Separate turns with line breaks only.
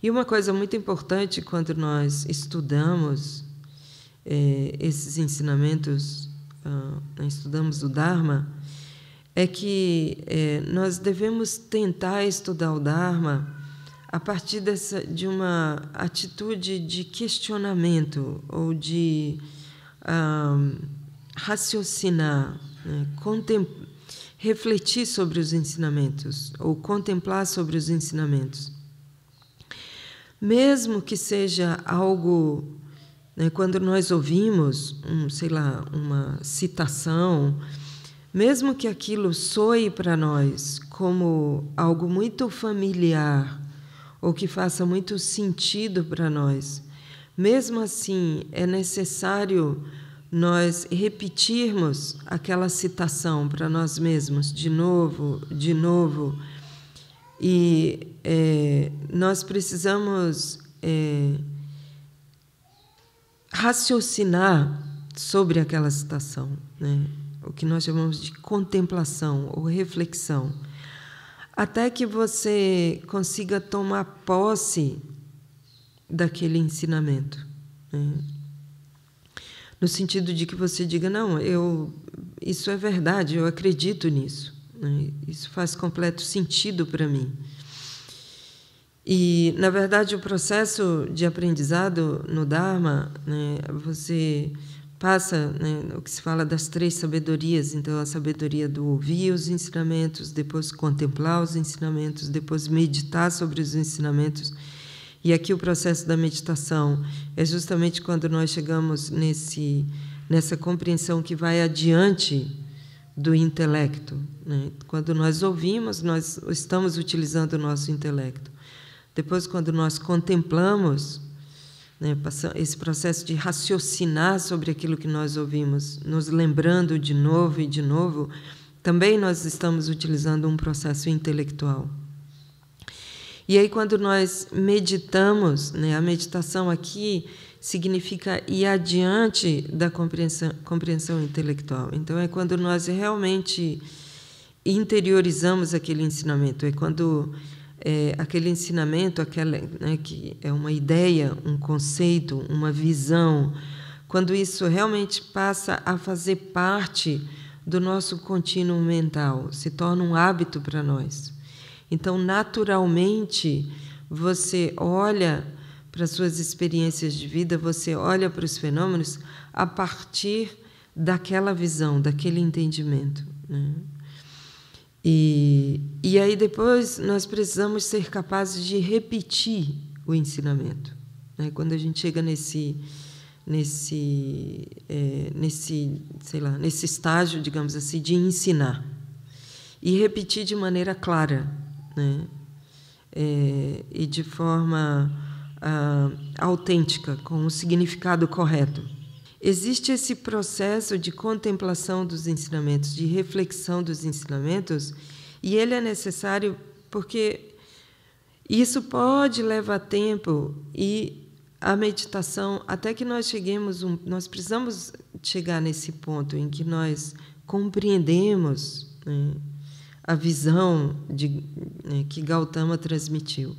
E uma coisa muito importante quando nós estudamos é, esses ensinamentos, uh, estudamos o Dharma, é que é, nós devemos tentar estudar o Dharma a partir dessa, de uma atitude de questionamento ou de ah, raciocinar, né? refletir sobre os ensinamentos ou contemplar sobre os ensinamentos mesmo que seja algo, né, quando nós ouvimos, um, sei lá, uma citação, mesmo que aquilo soe para nós como algo muito familiar ou que faça muito sentido para nós, mesmo assim é necessário nós repetirmos aquela citação para nós mesmos de novo, de novo e é, nós precisamos é, raciocinar sobre aquela situação, né? o que nós chamamos de contemplação ou reflexão, até que você consiga tomar posse daquele ensinamento. Né? No sentido de que você diga, não, eu, isso é verdade, eu acredito nisso. Né? Isso faz completo sentido para mim. E, na verdade, o processo de aprendizado no Dharma, né, você passa né, o que se fala das três sabedorias então, a sabedoria do ouvir os ensinamentos, depois contemplar os ensinamentos, depois meditar sobre os ensinamentos. E aqui o processo da meditação é justamente quando nós chegamos nesse, nessa compreensão que vai adiante do intelecto. Né? Quando nós ouvimos, nós estamos utilizando o nosso intelecto. Depois, quando nós contemplamos, né, esse processo de raciocinar sobre aquilo que nós ouvimos, nos lembrando de novo e de novo, também nós estamos utilizando um processo intelectual. E aí, quando nós meditamos, né, a meditação aqui significa ir adiante da compreensão, compreensão intelectual. Então, é quando nós realmente interiorizamos aquele ensinamento, é quando é, aquele ensinamento, aquela, né, que é uma ideia, um conceito, uma visão, quando isso realmente passa a fazer parte do nosso contínuo mental, se torna um hábito para nós. Então, naturalmente, você olha para suas experiências de vida, você olha para os fenômenos a partir daquela visão, daquele entendimento. Né? E, e aí depois nós precisamos ser capazes de repetir o ensinamento. Né? Quando a gente chega nesse nesse é, nesse sei lá nesse estágio digamos assim de ensinar e repetir de maneira clara né? É, e de forma autêntica, com o significado correto. Existe esse processo de contemplação dos ensinamentos, de reflexão dos ensinamentos, e ele é necessário porque isso pode levar tempo e a meditação, até que nós cheguemos, um, nós precisamos chegar nesse ponto em que nós compreendemos né, a visão de, né, que Gautama transmitiu.